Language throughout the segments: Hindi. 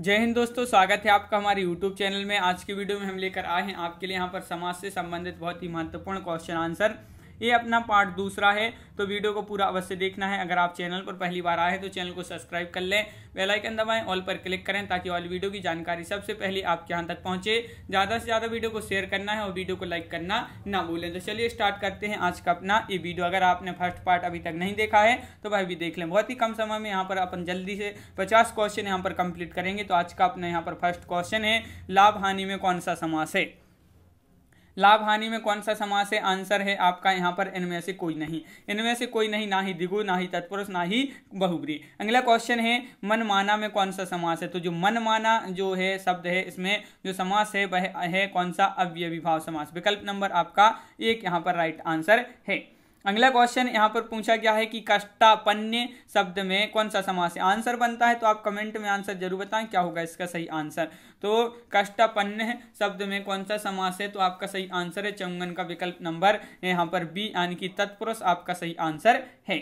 जय हिंद दोस्तों स्वागत है आपका हमारे YouTube चैनल में आज की वीडियो में हम लेकर आए हैं आपके लिए यहाँ पर समाज से संबंधित बहुत ही महत्वपूर्ण क्वेश्चन आंसर ये अपना पार्ट दूसरा है तो वीडियो को पूरा अवश्य देखना है अगर आप चैनल पर पहली बार आए तो चैनल को सब्सक्राइब कर लें बेलाइकन दबाएं ऑल पर क्लिक करें ताकि ऑल वीडियो की जानकारी सबसे पहले आपके यहाँ तक पहुँचे ज़्यादा से ज़्यादा वीडियो को शेयर करना है और वीडियो को लाइक करना ना भूलें तो चलिए स्टार्ट करते हैं आज का अपना ये वीडियो अगर आपने फर्स्ट पार्ट अभी तक नहीं देखा है तो भाई भी देख लें बहुत ही कम समय में यहाँ पर अपन जल्दी से पचास क्वेश्चन यहाँ पर कंप्लीट करेंगे तो आज का अपना यहाँ पर फर्स्ट क्वेश्चन है लाभ हानि में कौन सा समास है लाभ हानि में कौन सा समास है आंसर है आपका यहाँ पर इनमें से कोई नहीं इनमें से कोई नहीं ना ही दिगु ना ही तत्पुरुष ना ही बहुब्री अगला क्वेश्चन है मनमाना में कौन सा समास है तो जो मनमाना जो है शब्द है इसमें जो समास है वह है कौन सा अव्यविभाव समास विकल्प नंबर आपका एक यहाँ पर राइट आंसर है अगला क्वेश्चन यहाँ पर पूछा गया है कि कष्टापन्य शब्द में कौन सा समास आंसर बनता है तो आप कमेंट में आंसर जरूर बताएं क्या होगा इसका सही आंसर तो कष्टापन्य शब्द में कौन सा समास है तो आपका सही आंसर है चौंगन का विकल्प नंबर यहाँ पर बी यानी कि तत्पुरुष आपका सही आंसर है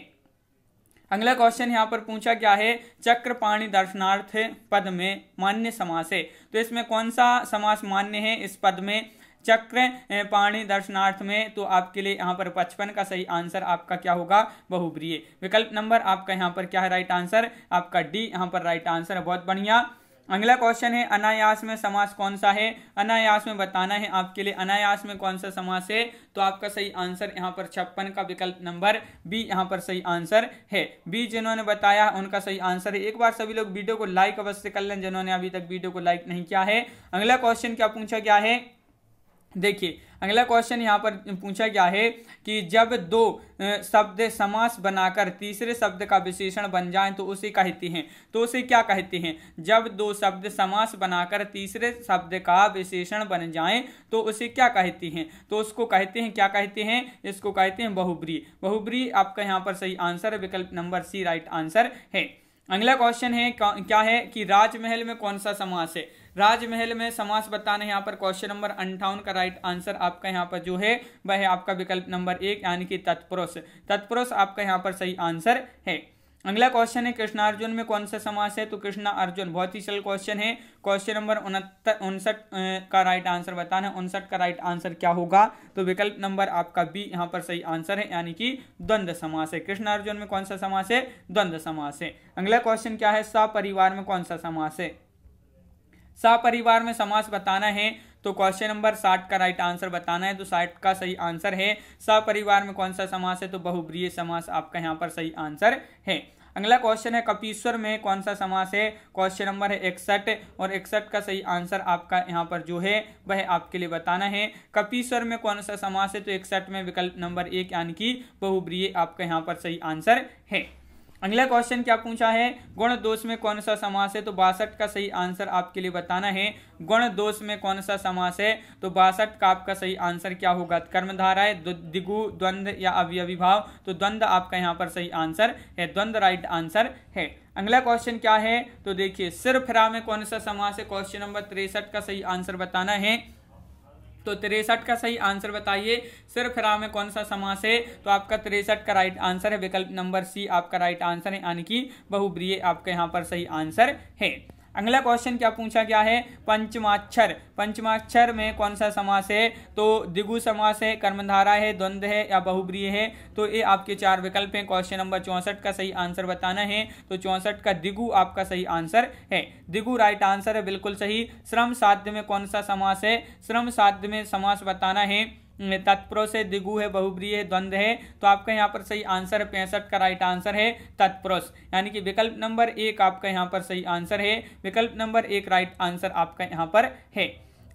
अगला क्वेश्चन यहाँ पर पूछा गया है चक्र पाणी दर्शनार्थ पद में मान्य समास है तो इसमें कौन सा समास मान्य है इस पद में चक्र पाणी दर्शनार्थ में तो आपके लिए यहाँ पर पचपन का सही आंसर आपका क्या होगा बहुप्रिय विकल्प नंबर आपका यहाँ पर क्या है राइट आंसर आपका डी यहाँ पर राइट आंसर है बहुत बढ़िया अगला क्वेश्चन है अनायास में समास कौन सा है अनायास में बताना है आपके लिए अनायास में कौन सा समास है तो आपका सही आंसर यहाँ पर छप्पन का विकल्प नंबर बी यहाँ पर सही आंसर है बी जिन्होंने बताया उनका सही आंसर है एक बार सभी लोग वीडियो को लाइक अवश्य कर लें जिन्होंने अभी तक वीडियो को लाइक नहीं किया है अगला क्वेश्चन क्या पूछा गया है देखिए अगला क्वेश्चन यहाँ पर पूछा गया है कि जब दो शब्द समास बनाकर तीसरे शब्द का विशेषण बन जाए तो उसे कहते हैं तो उसे क्या कहते हैं जब दो शब्द समास बनाकर तीसरे शब्द का विशेषण बन जाए तो उसे क्या कहते हैं तो उसको कहते हैं क्या कहते हैं इसको कहते हैं बहुब्री बहुब्री आपका यहाँ पर सही आंसर विकल्प नंबर सी राइट आंसर है अगला क्वेश्चन है क्या है कि राजमहल में कौन सा समास है राजमहल में समास बताना है यहाँ पर क्वेश्चन नंबर अंठावन का राइट आंसर आपका यहाँ पर जो है वह है आपका विकल्प नंबर एक यानी कि तत्पुरुष तत्पुरुष आपका यहाँ पर सही आंसर है अगला क्वेश्चन है कृष्णार्जुन में कौन सा समास है तो कृष्णा अर्जुन बहुत ही सरल क्वेश्चन है क्वेश्चन नंबर उनहत्तर उनसठ का राइट आंसर बताना है उनसठ का राइट आंसर क्या होगा तो विकल्प नंबर आपका बी यहाँ पर सही आंसर है यानी कि द्वंद्व समास है कृष्णा अर्जुन में कौन सा समास है द्वंद्व समास है अगला क्वेश्चन क्या है सपरिवार में कौन सा समास है सपरिवार में समास बताना है तो क्वेश्चन नंबर साठ का राइट आंसर बताना है तो साठ का सही आंसर है सपरिवार में कौन सा समास है तो बहुब्रीय समास आपका यहाँ पर सही आंसर है अगला क्वेश्चन है कपीश्वर में कौन सा समास है क्वेश्चन नंबर है इकसठ और इकसठ का सही आंसर आपका यहाँ पर जो है वह आपके लिए बताना है कपीश्वर में कौन सा समास है तो इकसठ में विकल्प नंबर एक यानी कि बहुब्रीय आपका यहाँ पर सही आंसर है अगला क्वेश्चन क्या पूछा है गुण दोष में कौन सा समास है तो बासठ का सही आंसर आपके लिए बताना है गुण दोष में कौन सा समास है तो बासठ का आपका सही आंसर क्या होगा कर्मधारा है दिगु द्वंद या अव्यविभाव तो द्वंद्व आपका यहाँ पर सही आंसर है द्वंद राइट आंसर है अगला क्वेश्चन क्या है तो देखिए सिर फिरा में कौन सा समास है क्वेश्चन नंबर तिरसठ का सही आंसर बताना है तो तिरसठ का सही आंसर बताइए सिरफिरा में कौन सा समास है तो आपका तिरसठ का राइट आंसर है विकल्प नंबर सी आपका राइट आंसर है यानी कि बहुब्रिय आपका यहाँ पर सही आंसर है अगला क्वेश्चन क्या पूछा गया है पंचमाक्षर पंचमाक्षर में कौन सा समास है तो दिगु समास है कर्मधारा है द्वंद्व है या बहुब्रीय है तो ये आपके चार विकल्प हैं क्वेश्चन नंबर चौंसठ का सही आंसर बताना है तो चौंसठ का दिगु आपका सही आंसर है दिगु राइट आंसर है बिल्कुल सही श्रम साध्य में कौन सा समास है श्रम साध्य में समास बताना है तत्पुरुष है दिगु है बहुब्री है द्वंद्व है तो आपका यहाँ पर सही आंसर है पैंसठ का राइट आंसर है तत्पुरुष यानी कि विकल्प नंबर एक आपका यहाँ पर सही आंसर है विकल्प नंबर एक राइट आंसर आपका यहाँ पर है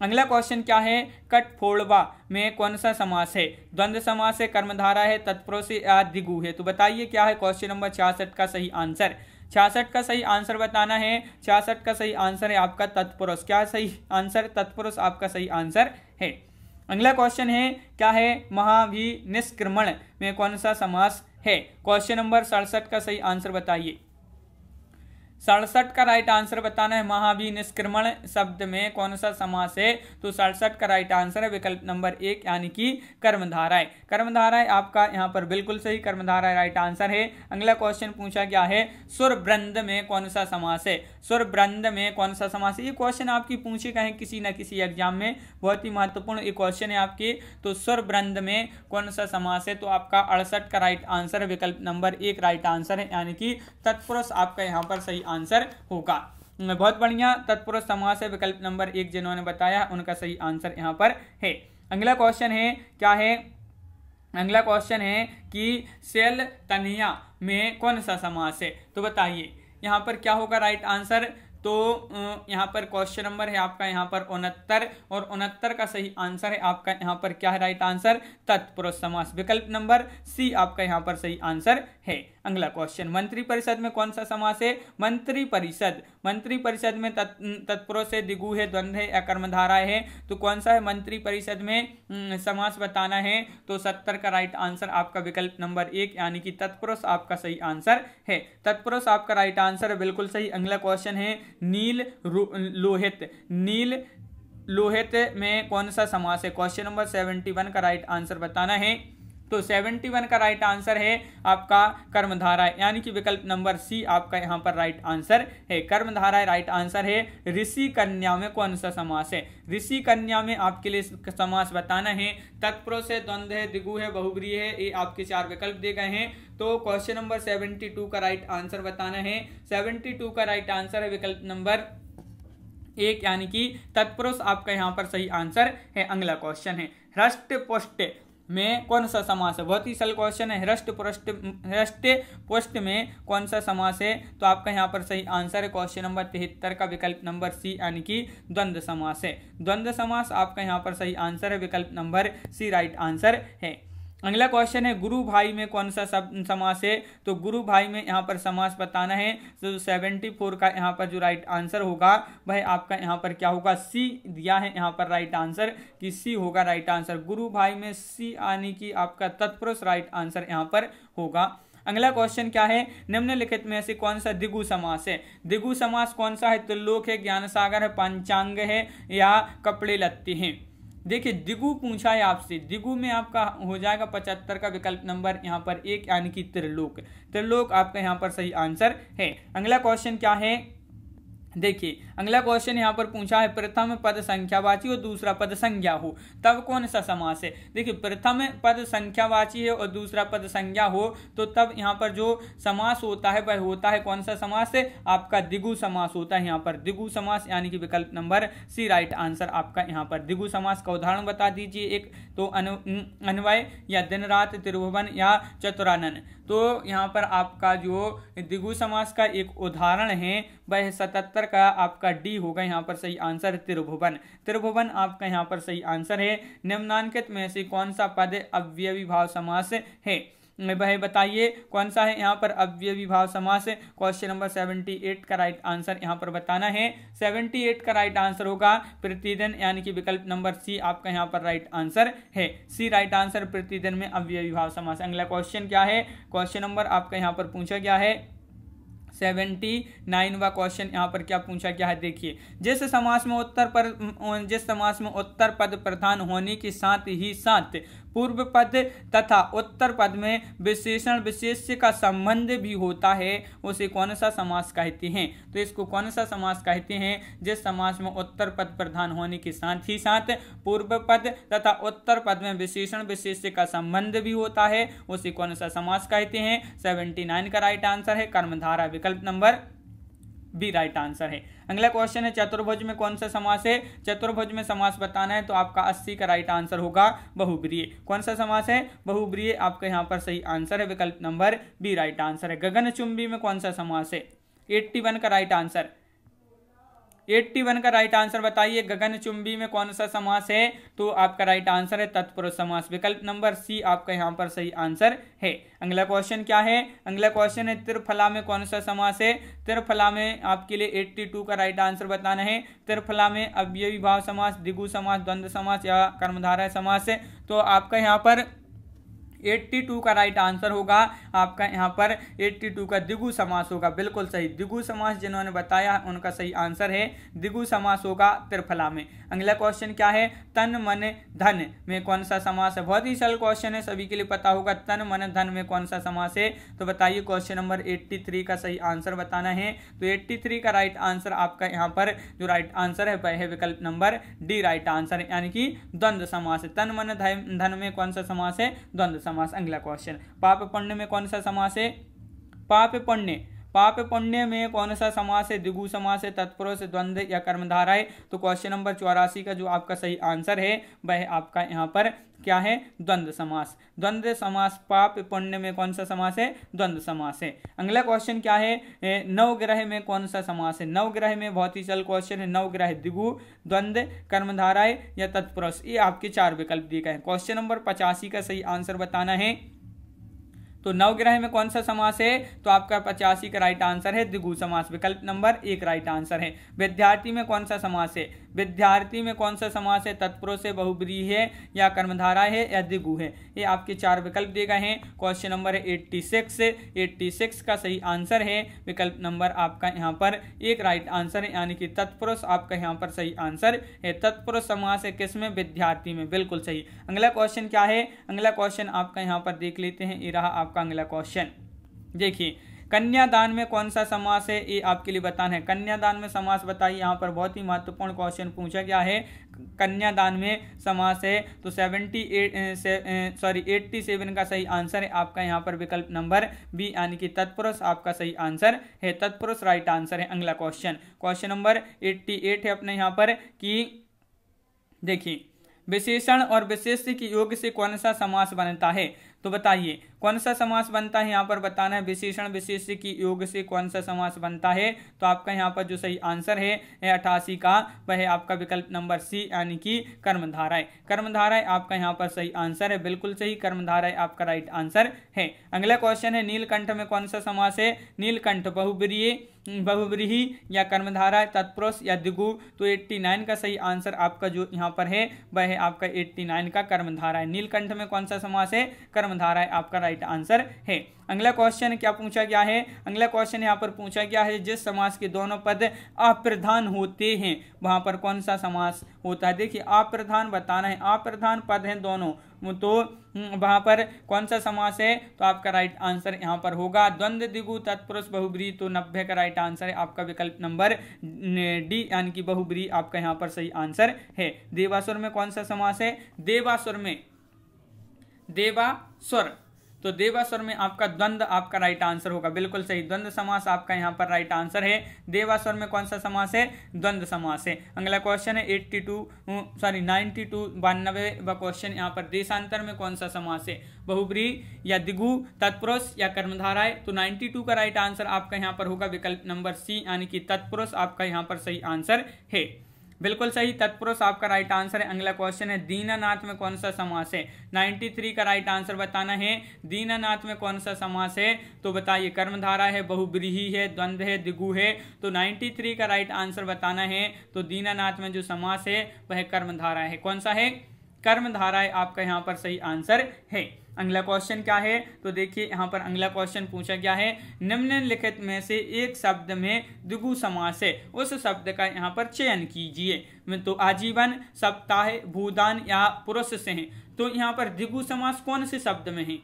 अगला क्वेश्चन क्या है कट फोड़वा में कौन सा समास है द्वंद समास है कर्मधारा है तत्पुरुष या दिगु है तो बताइए क्या है क्वेश्चन नंबर छियासठ का सही आंसर छियासठ का सही आंसर बताना है छियासठ का सही आंसर है आपका तत्पुरुष क्या सही आंसर तत्पुरुष आपका सही आंसर है अगला क्वेश्चन है क्या है महाभिनिष्क्रमण में कौन सा समास है क्वेश्चन नंबर सड़सठ का सही आंसर बताइए सड़सठ का राइट आंसर बताना है महावीर निष्क्रमण शब्द में कौन सा समास है तो सड़सठ का राइट आंसर है विकल्प नंबर एक यानी कि कर्मधाराएं कर्मधाराएं आपका यहाँ पर बिल्कुल सही कर्मधारा राइट आंसर है अगला क्वेश्चन पूछा गया है सुर ब्रंद में कौन सा समास है सुर ब्रंद में कौन सा समास है ये क्वेश्चन आपकी पूछे गए किसी न किसी एग्जाम में बहुत ही महत्वपूर्ण ये क्वेश्चन है आपके तो सुर ब्रंद में कौन सा समास है तो आपका अड़सठ का राइट आंसर विकल्प नंबर एक राइट आंसर है यानी कि तत्पुरुष आपका यहाँ पर सही आंसर होगा बहुत बढ़िया तत्पुरुष समास है विकल्प नंबर एक जिन्होंने बताया उनका सही आंसर यहाँ पर है अगला क्वेश्चन है क्या है अगला क्वेश्चन है कि सेल तनिया में कौन सा समास है तो बताइए यहाँ पर क्या होगा राइट आंसर तो यहाँ पर क्वेश्चन नंबर है आपका यहाँ पर उनहत्तर और उनहत्तर का सही आंसर है आपका यहाँ पर क्या है राइट आंसर तत्पुरुष समास विकल्प नंबर सी आपका यहाँ पर सही आंसर है अगला क्वेश्चन मंत्री परिषद में कौन सा समास है मंत्री परिषद मंत्रिपरिषद में तत्पुरुष से दिगु है द्वंद्व है या कर्मधारा है तो कौन सा है मंत्रिपरिषद में समास बताना है तो सत्तर का राइट आंसर आपका विकल्प नंबर एक यानी कि तत्पुरुष आपका सही आंसर है तत्पुरुष आपका राइट आंसर बिल्कुल सही अगला क्वेश्चन है नील लोहित नील लोहित में कौन सा समास है क्वेश्चन नंबर सेवेंटी वन का राइट आंसर बताना है तो 71 का राइट आंसर है आपका कर्मधारा यानी कि विकल्प नंबर सी आपका यहाँ पर राइट आंसर है कर्मधारा राइट आंसर है ऋषि कन्या में कौन सा समास है ऋषि कन्या में आपके लिए समास बताना है तत्पुरुष है द्वंद्व है दिगु है बहुग्री है ये आपके चार विकल्प दिए गए हैं तो क्वेश्चन नंबर 72 का राइट आंसर बताना है 72 का राइट आंसर है विकल्प नंबर एक यानी कि तत्पुरुष आपका यहाँ पर सही आंसर है अगला क्वेश्चन है हृष्ट पोष्ट में कौन सा समास है बहुत ही सरल क्वेश्चन है हृष्ट पुरस्ट हृष्ट पुष्ट में कौन सा समास है तो आपका यहाँ पर सही आंसर है क्वेश्चन नंबर तिहत्तर का विकल्प नंबर सी यानी कि द्वंद्व समास है द्वंद्व समास आपका यहाँ पर सही आंसर है विकल्प नंबर सी राइट आंसर है अगला क्वेश्चन है गुरु भाई में कौन सा सब समास है तो गुरु भाई में यहाँ पर समास बताना है तो सेवेंटी फोर का यहाँ पर जो राइट आंसर होगा वह आपका यहाँ पर क्या होगा सी दिया है यहाँ पर राइट आंसर कि सी होगा राइट आंसर गुरु भाई में सी आने की आपका तत्पुरुष राइट आंसर यहाँ पर होगा अगला क्वेश्चन क्या है निम्नलिखित में से कौन सा दिगु समास है दिगु समास कौन सा है त्रिलोक है ज्ञान सागर है पंचांग है या कपड़े लत्ती है देखिए दिगु पूछा है आपसे दिगु में आपका हो जाएगा पचहत्तर का विकल्प नंबर यहाँ पर एक यानी कि त्रिलोक त्रिलोक आपका यहाँ पर सही आंसर है अगला क्वेश्चन क्या है देखिए अगला क्वेश्चन यहाँ पर पूछा है प्रथम पद संख्यावाची और दूसरा पद संज्ञा हो तब कौन सा समास है देखिए प्रथम पद संख्यावाची है और दूसरा पद संज्ञा हो तो तब यहाँ पर जो समास होता है वह होता है कौन सा समास है आपका दिगु समास होता है यहाँ पर दिगु समास यानी कि विकल्प नंबर सी राइट आंसर आपका यहाँ पर दिगु समास का उदाहरण बता दीजिए एक तो अं, अन्वय या दिन रात त्रिभुवन या चतुरानन तो यहाँ पर आपका जो दिगु समास का एक उदाहरण है वह सतहत्तर का आपका डी होगा यहाँ पर सही आंसर त्रिभुवन त्रिभुवन आपका यहाँ पर सही आंसर है निम्नांकित में से कौन सा पद अव्यवी भाव समास है भाई बताइए कौन सा है यहाँ पर अव्यवी भाव समास क्वेश्चन नंबर सेवेंटी एट का राइट आंसर यहाँ पर बताना है सेवेंटी एट का राइट आंसर होगा प्रतिदिन यानी कि विकल्प नंबर सी आपका यहाँ पर राइट आंसर है सी राइट आंसर प्रतिदिन में अव्यवी भाव समास अगला क्वेश्चन क्या है क्वेश्चन नंबर आपका यहाँ पर पूछा गया है सेवेंटी व क्वेश्चन यहाँ पर क्या पूछा गया है देखिए जिस समाज में उत्तर पर जिस समाज में उत्तर पद प्रधान होने के साथ ही साथ पूर्व पद तथा उत्तर पद में विशेषण विशेष्य का संबंध भी होता है उसे कौन सा समास कहते हैं तो इसको कौन सा समास कहते हैं जिस समास में उत्तर पद प्रधान होने के साथ ही साथ पूर्व पद तथा उत्तर पद में विशेषण विशेष्य का संबंध भी होता है उसे कौन सा समास कहते हैं सेवेंटी नाइन का राइट आंसर है कर्मधारा विकल्प नंबर भी राइट आंसर है अगला क्वेश्चन है चतुर्भुज में कौन सा समास है चतुर्भुज में समास बताना है तो आपका अस्सी का राइट आंसर होगा बहुब्रिय कौन सा समास है बहुब्रिय आपका यहाँ पर सही आंसर है विकल्प नंबर बी राइट आंसर है गगन में कौन सा समास है एट्टी वन का राइट आंसर एट्टी वन का राइट आंसर बताइए गगन चुंबी में कौन सा समास है तो आपका राइट आंसर है तत्पुरुष समास विकल्प नंबर सी आपका यहाँ पर सही आंसर है अगला क्वेश्चन क्या है अगला क्वेश्चन है त्रिफला में कौन सा समास है त्रिफला में आपके लिए एट्टी टू का राइट आंसर बताना है त्रिफला में अव्ययी भाव समास दिगु समास द्वंद्व समास या कर्मधारा समास है तो आपका यहाँ पर 82 का राइट आंसर होगा आपका यहाँ पर 82 का दिगु समास होगा बिल्कुल सही दिगु समास जिन्होंने बताया उनका सही आंसर है दिगु समास होगा त्रिफला में अगला क्वेश्चन क्या है तन मन धन में कौन सा समास है बहुत ही सरल क्वेश्चन है सभी के लिए पता होगा तन मन धन में कौन सा समास है तो बताइए क्वेश्चन नंबर थ्री का सही आंसर बताना है तो थ्री का राइट आंसर आपका यहाँ पर जो राइट आंसर है वह है विकल्प नंबर डी राइट आंसर यानी कि द्वंद्व समास है तन मन धन में कौन सा समास है द्वंद्व समास अगला क्वेश्चन पाप पढ़ने में कौन सा समास है पाप पढ़ने पाप पुण्य में कौन सा समास है द्विगु समास है तत्पुरुष द्वंद्व या कर्मधारा है तो क्वेश्चन नंबर चौरासी का जो आपका सही आंसर है वह आपका यहाँ पर क्या है द्वंद्व समास द्वंद्व समास पाप पुण्य में कौन सा समास है द्वंद्व समास है अगला क्वेश्चन क्या है नवग्रह में कौन सा समास है नवग्रह में बहुत ही सरल क्वेश्चन है नवग्रह दिगु द्वंद्व कर्मधाराय या तत्पुरुष ये आपके चार विकल्प दिए गए हैं क्वेश्चन नंबर पचासी का सही आंसर बताना है तो नवग्रह में कौन सा समास है तो आपका पचासी का राइट आंसर है द्विगु समास विकल्प नंबर एक राइट आंसर है विद्यार्थी में कौन सा समास है विद्यार्थी में कौन सा समास है तत्पुरुष है बहुब्री है या कर्मधारा है या दिगु है ये आपके चार विकल्प दिए गए हैं क्वेश्चन नंबर है एट्टी सिक्स एट्टी सिक्स का सही आंसर है विकल्प नंबर आपका यहाँ पर एक राइट आंसर है यानी कि तत्पुरुष आपका यहाँ पर सही आंसर है तत्पुरुष समास है किस में विद्यार्थी में बिल्कुल सही अगला क्वेश्चन क्या है अगला क्वेश्चन आपका यहाँ पर देख लेते हैं ये रहा आपका अगला क्वेश्चन देखिए कन्यादान में कौन सा समास है ये आपके लिए बताना है कन्यादान में समास बताइए यहाँ पर बहुत ही महत्वपूर्ण क्वेश्चन पूछा गया है कन्यादान में समास है तो seventy eight sorry eighty seven का सही आंसर है आपका यहाँ पर विकल्प नंबर बी यानी कि तत्पुरुष आपका सही आंसर है तत्पुरुष राइट आंसर है अगला question question number eighty eight है अपने यहाँ पर कि देखिए विशेषण और विशेष के योग से कौन सा समास बनता है तो बताइए कौन सा समास बनता है यहाँ पर बताना है विशेषण विशेष की योग से कौन सा समास बनता है तो आपका यहाँ पर जो सही आंसर है अठासी का वह है आपका विकल्प नंबर सी यानी कि कर्मधाराएं कर्मधाराएं आपका यहाँ पर सही आंसर है बिल्कुल सही कर्मधाराएं आपका राइट आंसर है अगला क्वेश्चन है नीलकंठ में कौन सा समास है नीलकंठ बहुब्रीय बहुब्रीही या कर्मधारा तत्पुरुष या दिगु तो 89 का सही आंसर आपका जो यहाँ पर है वह है आपका 89 का कर्मधारा है नीलकंठ में कौन सा समास है कर्मधारा है आपका राइट आंसर है अगला क्वेश्चन क्या पूछा गया है अगला क्वेश्चन यहाँ पर पूछा गया है जिस समाज के दोनों पद अप्रधान होते हैं वहां पर कौन सा समास होता है देखिए अप्रधान बताना है अप्रधान पद हैं दोनों तो हम्म, वहां पर कौन सा समास है तो आपका राइट आंसर यहाँ पर होगा द्वंद दिगु तत्पुरुष बहुब्री तो नब्बे का राइट आंसर है आपका विकल्प नंबर डी यानी कि बहुब्री आपका यहाँ पर सही आंसर है देवासुर में कौन सा समास है देवासुर में देवासुर तो देवासुर में आपका द्वंद्व आपका राइट आंसर होगा बिल्कुल सही द्वंद्व समास आपका यहाँ पर राइट आंसर है देवासुर में कौन सा समास है द्वंद्व समास है अगला क्वेश्चन है eighty two sorry ninety two बानबे क्वेश्चन यहाँ पर देशांतर में कौन सा समास है बहुब्री या दिगु तत्पुरुष या कर्मधाराय तो 92 का राइट आंसर आपका यहाँ पर होगा विकल्प नंबर सी यानी कि तत्पुरुष आपका यहाँ पर सही आंसर है बिल्कुल सही तत्पुरुष आपका राइट आंसर है अगला क्वेश्चन है दीनानाथ में कौन सा समास है 93 का राइट आंसर बताना है दीनानाथ में कौन सा समास है तो बताइए कर्मधारा है बहुब्रीही है द्वंद्व है दिगु है तो 93 का राइट आंसर बताना है तो दीनानाथ में जो समास है वह कर्मधारा है कौन सा है कर्मधारा है आपका यहाँ पर सही आंसर है अगला क्वेश्चन क्या है तो देखिए यहाँ पर अगला क्वेश्चन पूछा गया है निम्नलिखित में से एक शब्द में द्विगु समास है उस शब्द का यहाँ पर चयन कीजिए तो आजीवन सप्ताह भूदान या पुरुष से है तो यहाँ पर द्विगु समास कौन से शब्द में है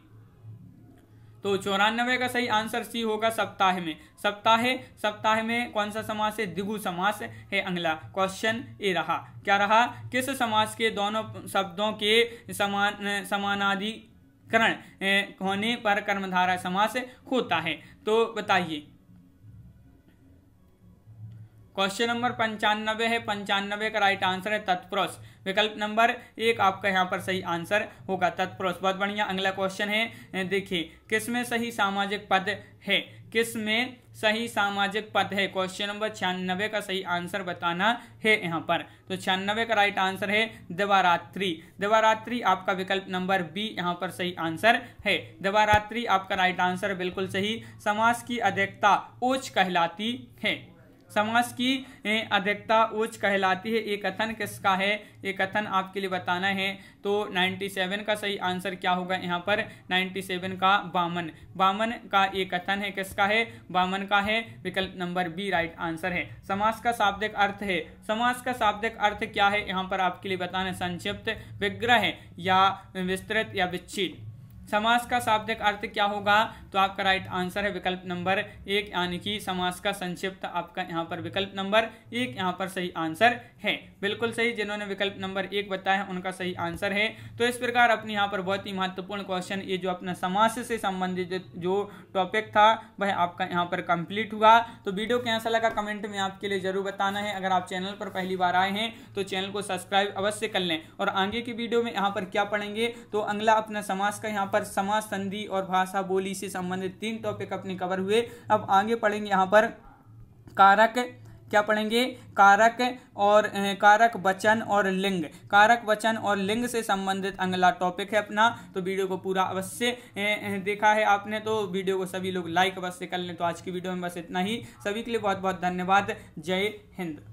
तो चौरानबे का सही आंसर सी होगा सप्ताह में सप्ताह सप्ताह में कौन सा समास है द्विगु समास है अगला क्वेश्चन ए रहा क्या रहा किस समास के दोनों शब्दों के समान समानादि करण होने पर कर्मधारा समास होता है तो बताइए क्वेश्चन नंबर पंचानबे है पंचानबे का राइट आंसर है तत्पुरुष विकल्प नंबर एक आपका यहाँ पर सही आंसर होगा तत्पुरुष बहुत बढ़िया अगला क्वेश्चन है देखिए किसमें सही सामाजिक पद है किसमें सही सामाजिक पद है क्वेश्चन नंबर छियानबे का सही आंसर बताना है यहाँ पर तो छियानबे का राइट आंसर है दवारात्रि दवारात्रि आपका विकल्प नंबर बी यहाँ पर सही आंसर है दवारात्रि आपका राइट आंसर बिल्कुल सही समाज की अधिकता ओच कहलाती है समास की अधिकता उच्च कहलाती है ये कथन किसका है ये कथन आपके लिए बताना है तो 97 का सही आंसर क्या होगा यहाँ पर 97 का बामन बामन का ये कथन है किसका है बामन का है विकल्प नंबर बी राइट आंसर है समास का शाब्दिक अर्थ है समास का शाब्दिक अर्थ क्या है यहाँ पर आपके लिए बताना संक्षिप्त विग्रह या विस्तृत या विच्छिन्न समास का शाब्दिक अर्थ क्या होगा तो आपका राइट आंसर है विकल्प नंबर एक यानी कि समास का संक्षिप्त आपका यहाँ पर विकल्प नंबर एक यहाँ पर सही आंसर है बिल्कुल सही जिन्होंने विकल्प नंबर एक बताया उनका सही आंसर है तो इस प्रकार अपने यहाँ पर बहुत ही महत्वपूर्ण क्वेश्चन ये जो अपना समास से संबंधित जो टॉपिक था वह आपका यहाँ पर कंप्लीट हुआ तो वीडियो कैसा लगा कमेंट में आपके लिए जरूर बताना है अगर आप चैनल पर पहली बार आए हैं तो चैनल को सब्सक्राइब अवश्य कर लें और आगे की वीडियो में यहाँ पर क्या पढ़ेंगे तो अगला अपना समास का यहाँ पर समाज संधि और भाषा बोली से संबंधित तीन टॉपिक अपने कवर हुए अब आगे पढ़ेंगे यहाँ पर कारक क्या पढ़ेंगे कारक और कारक वचन और लिंग कारक वचन और लिंग से संबंधित अगला टॉपिक है अपना तो वीडियो को पूरा अवश्य देखा है आपने तो वीडियो को सभी लोग लाइक अवश्य कर लें तो आज की वीडियो में बस इतना ही सभी के लिए बहुत बहुत धन्यवाद जय हिंद